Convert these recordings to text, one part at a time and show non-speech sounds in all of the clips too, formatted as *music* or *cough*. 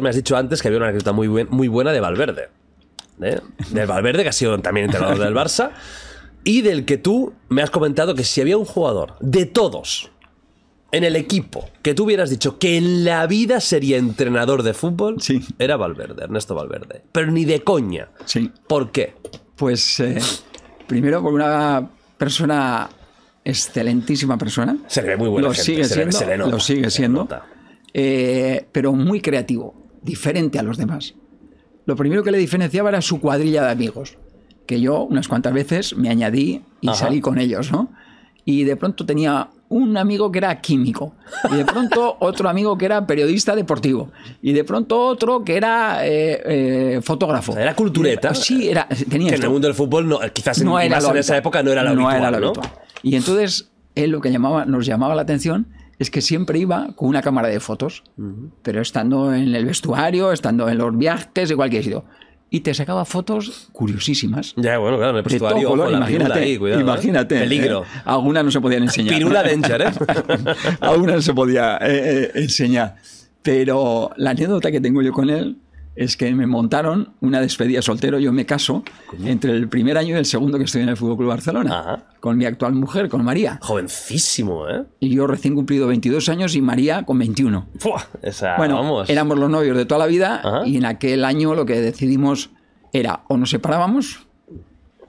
Me has dicho antes que había una anécdota muy, buena de Valverde. ¿eh? Del Valverde, que ha sido también entrenador del Barça. Y del que tú me has comentado que si había un jugador de todos en el equipo que tú hubieras dicho que en la vida sería entrenador de fútbol, era Valverde, Ernesto Valverde. Pero ni de coña. ¿Por qué? Pues eh, primero por una persona excelentísima persona. muy buena lo Sigue siendo, lo sigue siendo. Eh, pero muy creativo, diferente a los demás. Lo primero que le diferenciaba era su cuadrilla de amigos, que yo unas cuantas veces me añadí y salí con ellos, Y de pronto tenía un amigo que era químico, y de pronto *laughs* otro amigo que era periodista deportivo, y de pronto otro que era eh, eh, fotógrafo. era cultureta. Sí, tenía. Que en el mundo del fútbol, quizás en, esa época, no era la no Y entonces él lo que llamaba, nos llamaba la atención es que siempre iba con una cámara de fotos, pero estando en el vestuario, estando en los viajes, de cualquier sitio. Y te sacaba fotos curiosísimas. Ya, bueno, claro, en el vestuario. imagínate, ahí, cuidado, ¿eh? imagínate. Peligro. algunas no se podían enseñar. Pirula Dencher, ¿eh? *laughs* algunas se podía eh, eh, enseñar. Pero la anécdota que tengo yo con él es que me montaron una despedida soltero, yo me caso, entre el primer año y el segundo que estoy en el Fútbol Club Barcelona, con mi actual mujer, con María. Jovencísimo, ¿eh? Y yo recién cumplido 22 años y María con 21. bueno, éramos los novios de toda la vida y en aquel año lo que decidimos era o nos separábamos,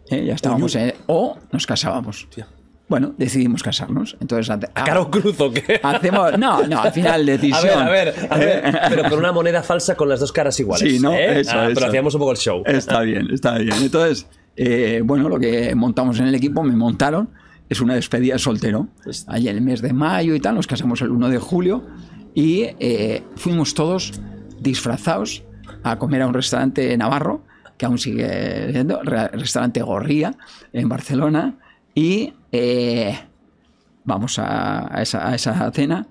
¿eh? ya estábamos, ¿eh? o nos casábamos bueno, decidimos casarnos. Entonces, ¿A caro cruz o qué? Hacemos, no, no, al final *laughs* decisión. A ver, a ver, a *laughs* ver, pero con una moneda falsa con las dos caras iguales. Sí, ¿no? ¿eh? Eso, ah, Pero hacíamos un poco el show. Está bien, está bien. Entonces, eh, bueno, lo que montamos en el equipo, me montaron, es una despedida soltero. Pues- Allí en el mes de mayo y tal, nos casamos el 1 de julio y eh, fuimos todos disfrazados a comer a un restaurante navarro, que aún sigue siendo, restaurante Gorría, en Barcelona y eh, vamos a, esa, cena.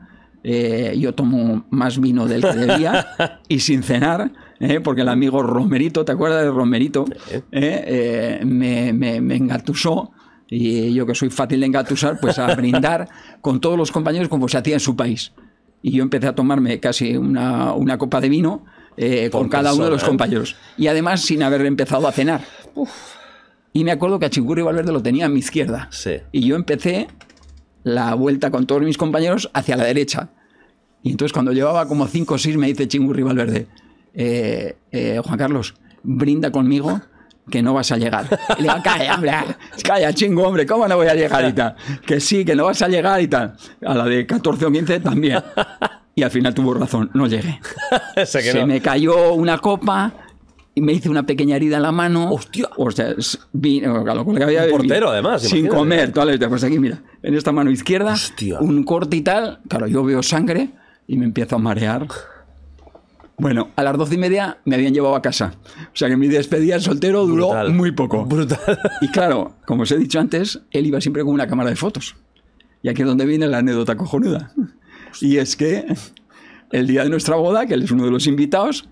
Eh, yo tomo más vino del que debía *laughs* y sin cenar, eh, porque el amigo Romerito, ¿te acuerdas de Romerito? me, engatusó y yo que soy fácil de engatusar, pues a brindar con todos los compañeros como se hacía en su país. Y yo empecé a tomarme casi una, copa de vino con cada uno de los compañeros. Y además sin haber empezado a cenar. Uf. Y me acuerdo que a Chingurri Valverde lo tenía a mi izquierda. Y yo empecé la vuelta con todos mis compañeros hacia la derecha. Y entonces cuando llevaba como 5 o 6 me dice Chingurri Valverde, eh, eh, Juan Carlos, brinda conmigo que no vas a llegar. le digo, calla, hombre, *laughs* calla, chingo, hombre, ¿cómo no voy a llegar y tal? Que sí, que no vas a llegar y tal. A la de 14 o 15 también. Y al final tuvo razón, no llegué. *laughs* Se, me cayó una copa, y me hice una pequeña herida en la mano. ¡Hostia! O sea, vino, lo había un portero, además. Sin comer, este, Pues aquí, mira, en esta mano izquierda, Hostia. un corte y tal. Claro, yo veo sangre y me empiezo a marear. Bueno, a las doce y media me habían llevado a casa. O sea que mi despedida soltero duró muy poco. Brutal. Y claro, como os he dicho antes, él iba siempre con una cámara de fotos. Y aquí es donde viene la anécdota cojonuda. Y es que el día de nuestra boda, que él es uno de los invitados,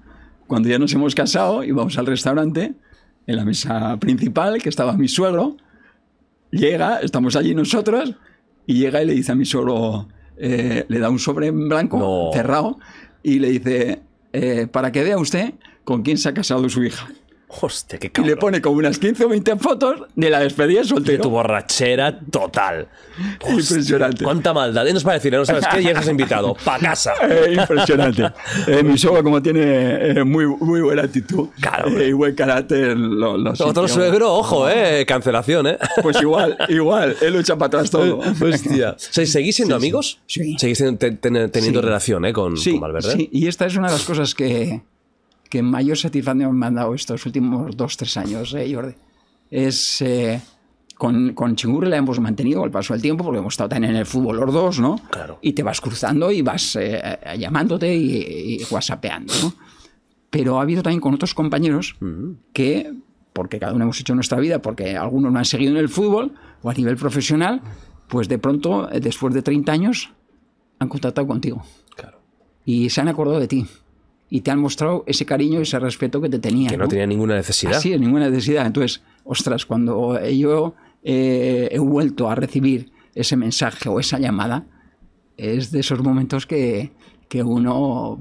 cuando ya nos hemos casado, y vamos al restaurante, en la mesa principal, que estaba mi suegro, llega, estamos allí nosotros, y llega y le dice a mi suegro, eh, le da un sobre en blanco, cerrado, y le dice, eh, para que vea usted con quién se ha casado su hija. Hostia, qué cabrón. Y le pone como unas 15 o 20 fotos de la despedida soltero. De tu borrachera total. *laughs* impresionante. Cuánta maldad. nos para decirle, no sabes qué, ya invitado. *laughs* Pa' casa. Eh, impresionante. Eh, mi como tiene eh, muy, muy buena actitud claro, y buen carácter, lo, lo Otro suegro, ojo, eh. Cancelación, eh. Pues igual, igual. Él lo echa para atrás todo. *laughs* Hostia. ¿Seguís siendo amigos? Sí. ¿Seguís teniendo, relación, eh, con, con Valverde? Sí, y esta es una de las cosas que que mayor satisfacción me han dado estos últimos dos, tres años, eh, Jordi. Es. Eh, con, con Chingur la hemos mantenido al paso del tiempo porque hemos estado también en el fútbol los dos, ¿no? Claro. Y te vas cruzando y vas eh, llamándote y, whatsappeando, ¿no? Pero ha habido también con otros compañeros que, porque cada uno hemos hecho nuestra vida, porque algunos no han seguido en el fútbol o a nivel profesional, pues de pronto, después de 30 años, han contactado contigo. Claro. Y se han acordado de ti y te han mostrado ese cariño y ese respeto que te tenían. Que no, tenía ninguna necesidad. Así sí, ninguna necesidad. Entonces, ostras, cuando yo eh, he vuelto a recibir ese mensaje o esa llamada, es de esos momentos que, que uno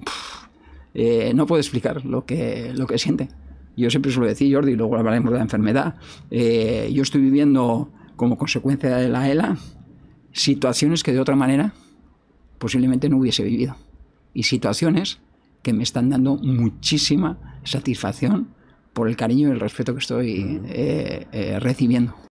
eh, no puede explicar lo que, lo que siente. Yo siempre lo decía Jordi, y luego hablaremos de la enfermedad, eh, yo estoy viviendo como consecuencia de la ELA situaciones que de otra manera posiblemente no hubiese vivido. Y situaciones que me están dando muchísima satisfacción por el cariño y el respeto que estoy eh, eh, recibiendo.